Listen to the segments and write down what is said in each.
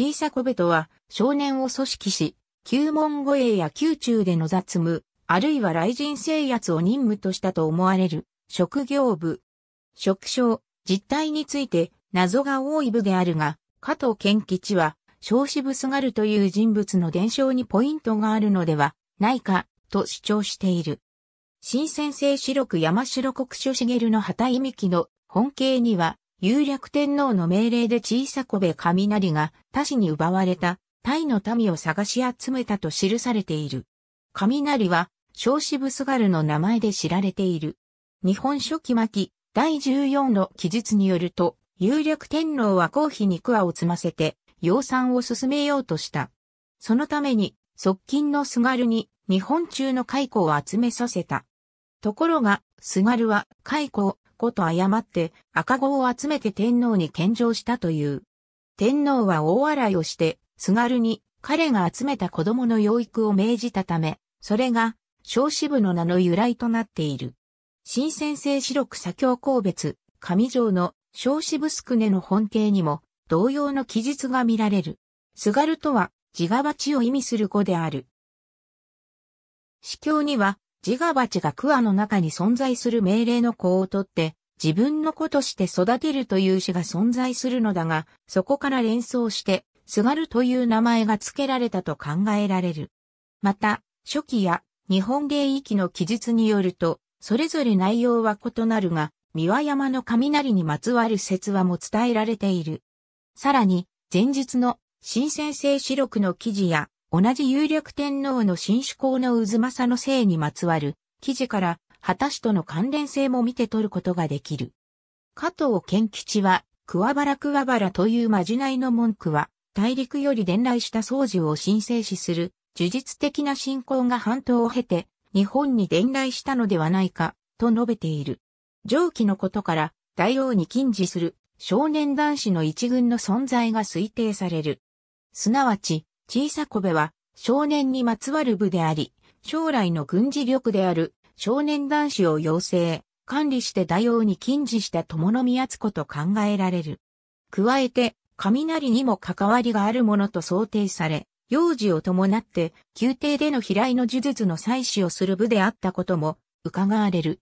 小さこべとは、少年を組織し、旧門護衛や宮中での雑務、あるいは雷神制圧を任務としたと思われる、職業部。職称、実態について、謎が多い部であるが、加藤健吉は、少子部すがるという人物の伝承にポイントがあるのではないか、と主張している。新先生白く山城国書茂の旗井美きの本形には、有略天皇の命令で小さこべ雷が他氏に奪われたタイの民を探し集めたと記されている。雷は小子ブスガルの名前で知られている。日本書紀巻第14の記述によると、有略天皇は皇妃に桑を積ませて、養蚕を進めようとした。そのために、側近のスガるに日本中の蚕を集めさせた。ところが、スガるは蚕をこと誤って赤子を集めて天皇に献上したという。天皇は大洗いをして、津軽に彼が集めた子供の養育を命じたため、それが小支部の名の由来となっている。新先生四六左京神別、上条の小支部すくねの本形にも同様の記述が見られる。津軽とは自我鉢を意味する子である。司教には自我鉢がクアの中に存在する命令の子をとって、自分の子として育てるという詩が存在するのだが、そこから連想して、すがるという名前が付けられたと考えられる。また、初期や日本芸域の記述によると、それぞれ内容は異なるが、三輪山の雷にまつわる説話も伝えられている。さらに、前日の新先生四録の記事や同じ有力天皇の新主公の渦政の性にまつわる記事から、た氏との関連性も見て取ることができる。加藤賢吉は、桑原桑原というまじないの文句は、大陸より伝来した宗樹を申請しする、呪術的な信仰が半島を経て、日本に伝来したのではないか、と述べている。上記のことから、大王に禁似する、少年男子の一群の存在が推定される。すなわち、小さこべは少年にまつわる部であり、将来の軍事力である少年男子を養成、管理して大王に禁じした友の宮津子と考えられる。加えて、雷にも関わりがあるものと想定され、幼児を伴って宮廷での飛来の呪術の採取をする部であったことも伺われる。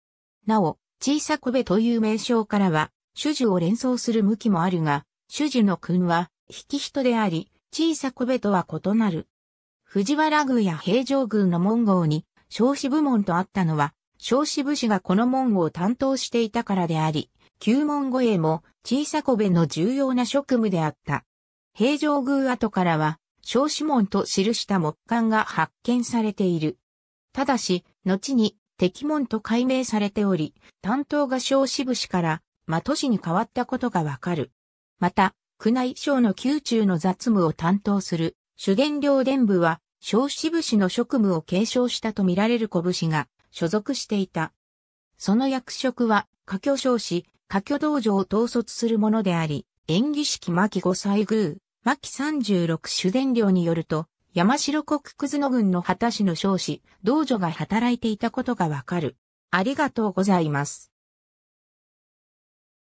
なお、小さこべという名称からは、主樹を連想する向きもあるが、主樹の君は、引き人であり、小さくべとは異なる。藤原宮や平城宮の門号に少子部門とあったのは、少子部士がこの門を担当していたからであり、旧門護衛も小さこべの重要な職務であった。平城宮跡からは、少子門と記した木簡が発見されている。ただし、後に敵門と改名されており、担当が少子部士から、ま都市に変わったことがわかる。また、宮内省の宮中の雑務を担当する、主元領伝部は、小支部氏の職務を継承したとみられる小が所属していた。その役職は、家居少子、家居道場を統率するものであり、演技式牧五歳宮、牧36主伝領によると、山城国葛野郡の旗市の少子、道女が働いていたことがわかる。ありがとうございます。